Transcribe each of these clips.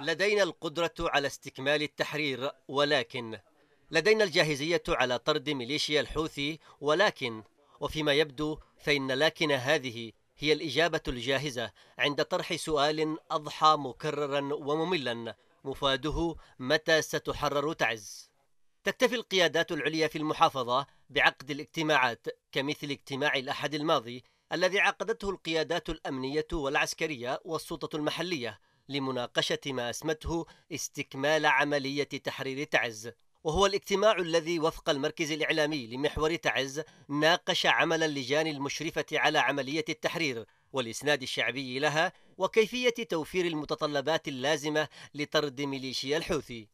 لدينا القدرة على استكمال التحرير ولكن لدينا الجاهزية على طرد ميليشيا الحوثي ولكن وفيما يبدو فإن لكن هذه هي الإجابة الجاهزة عند طرح سؤال أضحى مكررا ومملا مفاده متى ستحرر تعز؟ تكتفي القيادات العليا في المحافظة بعقد الاجتماعات كمثل اجتماع الأحد الماضي الذي عقدته القيادات الأمنية والعسكرية والسلطة المحلية لمناقشة ما أسمته استكمال عملية تحرير تعز وهو الاجتماع الذي وفق المركز الإعلامي لمحور تعز ناقش عمل اللجان المشرفة على عملية التحرير والإسناد الشعبي لها وكيفية توفير المتطلبات اللازمة لطرد ميليشيا الحوثي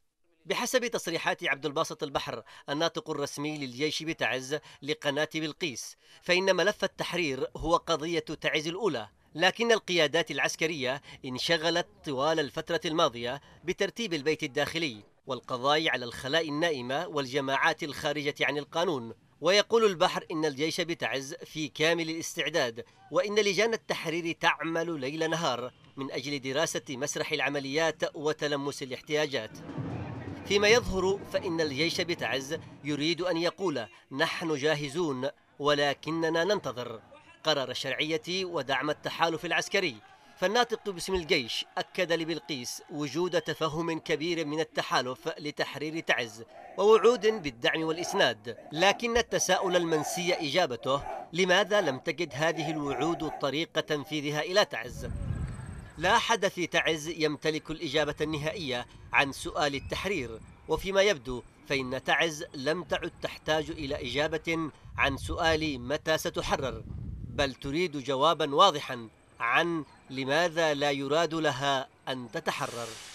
بحسب تصريحات عبد الباسط البحر الناطق الرسمي للجيش بتعز لقناة بلقيس فإن ملف التحرير هو قضية تعز الأولى لكن القيادات العسكرية انشغلت طوال الفترة الماضية بترتيب البيت الداخلي والقضاء على الخلاء النائمة والجماعات الخارجة عن القانون ويقول البحر إن الجيش بتعز في كامل الاستعداد وإن لجان التحرير تعمل ليل نهار من أجل دراسة مسرح العمليات وتلمس الاحتياجات فيما يظهر فإن الجيش بتعز يريد أن يقول نحن جاهزون ولكننا ننتظر قرار الشرعية ودعم التحالف العسكري فالناطق باسم الجيش أكد لبلقيس وجود تفهم كبير من التحالف لتحرير تعز ووعود بالدعم والإسناد لكن التساؤل المنسي إجابته لماذا لم تجد هذه الوعود طريق تنفيذها إلى تعز؟ لا أحد في تعز يمتلك الإجابة النهائية عن سؤال التحرير وفيما يبدو فإن تعز لم تعد تحتاج إلى إجابة عن سؤال متى ستحرر بل تريد جوابا واضحا عن لماذا لا يراد لها أن تتحرر